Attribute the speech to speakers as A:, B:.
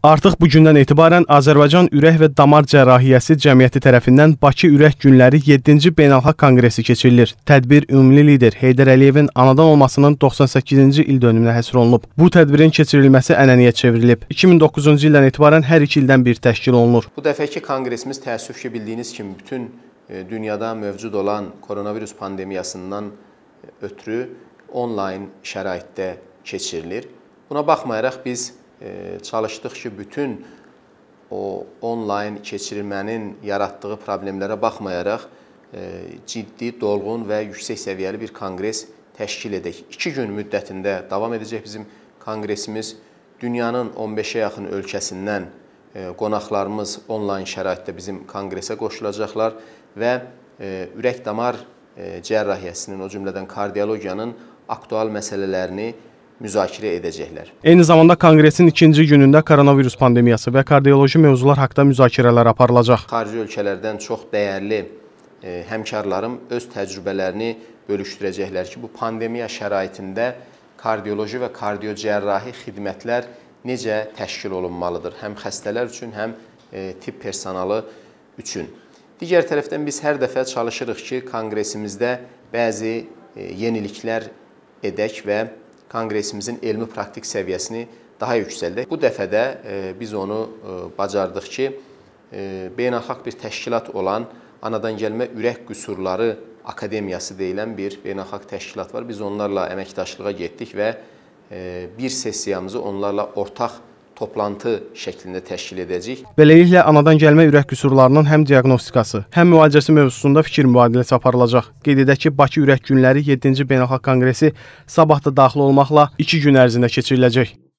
A: Artıq bu gündən etibarən Azərbaycan Ürək və Damar Cərrahiyyəsi Cəmiyyəti tərəfindən Bakı Ürək Günləri 7-ci Beynəlxalq Konqresi keçirilir. Tədbir ümumi lider Heydər Əliyevin anadan olmasının 98-ci il dönümünə həsr olunub. Bu tədbirin keçirilməsi ənənəyə çevrilib. 2009-cu ildən etibarən hər iki ildən bir təşkil olunur.
B: Bu dəfəki konqresimiz təəssüf ki, bildiyiniz kimi bütün e, dünyada mövcud olan koronavirus pandemiyasından e, ötürü onlayn şəraitdə keçirilir. Buna baxmayaraq biz E, çalışdıq ki, bütün o onlayn keçirmənin yaratdığı problemlərə baxmayaraq e, ciddi, dolğun və yüksək səviyyəli bir konqres təşkil edək. 2 gün müddətində davam edəcək bizim konqresimiz. Dünyanın 15-ə yaxın ölkəsindən e, qonaqlarımız onlayn şəraitdə bizim konqresə qoşulacaqlar və ürək-damar cərrahiyyəsinin, o cümlədən kardiologiyanın aktual məsələlərini müzakirə edəcəklər.
A: Eyni zamanda konqresin ikinci günündə koronavirus pandemiyası və kardiyoloji mövzular haqqında müzakirələr aparılacaq.
B: Xarici ölkələrdən çox dəyərli e, həmkarlarım öz təcrübələrini bölüşdürəcəklər ki, bu pandemiya şəraitində kardiyoloji və kardiyocərrahi xidmətlər necə təşkil olunmalıdır? Həm xəstələr üçün, həm e, tibb personalı üçün. Digər tərəfdən biz hər dəfə çalışırıq ki, konqresimizdə bəzi e, yeniliklər edək və Konqresimizin elmi praktik səviyyəsini daha yüksəldək. Bu dəfə də e, biz onu e, bacardıq ki, e, beynəlxalq bir təşkilat olan Anadan gəlmə ürək qüsurları akademiyası deyilən bir beynəlxalq təşkilat var. Biz onlarla əməkdaşlığa getdik və bir sessiyamızı onlarla ortaq toplantı şəklində təşkil edəcək.
A: Beləliklə anadan gəlmə ürək qüsurlarının həm diaqnostikası, həm müalicəsi mövzusunda fikir mübadiləsi aparılacaq. Qeyd edək ki, Bakı Ürək Günləri 7-ci Beynəlxalq Konqresi sabah da daxil olmaqla 2 gün ərzində keçiriləcək.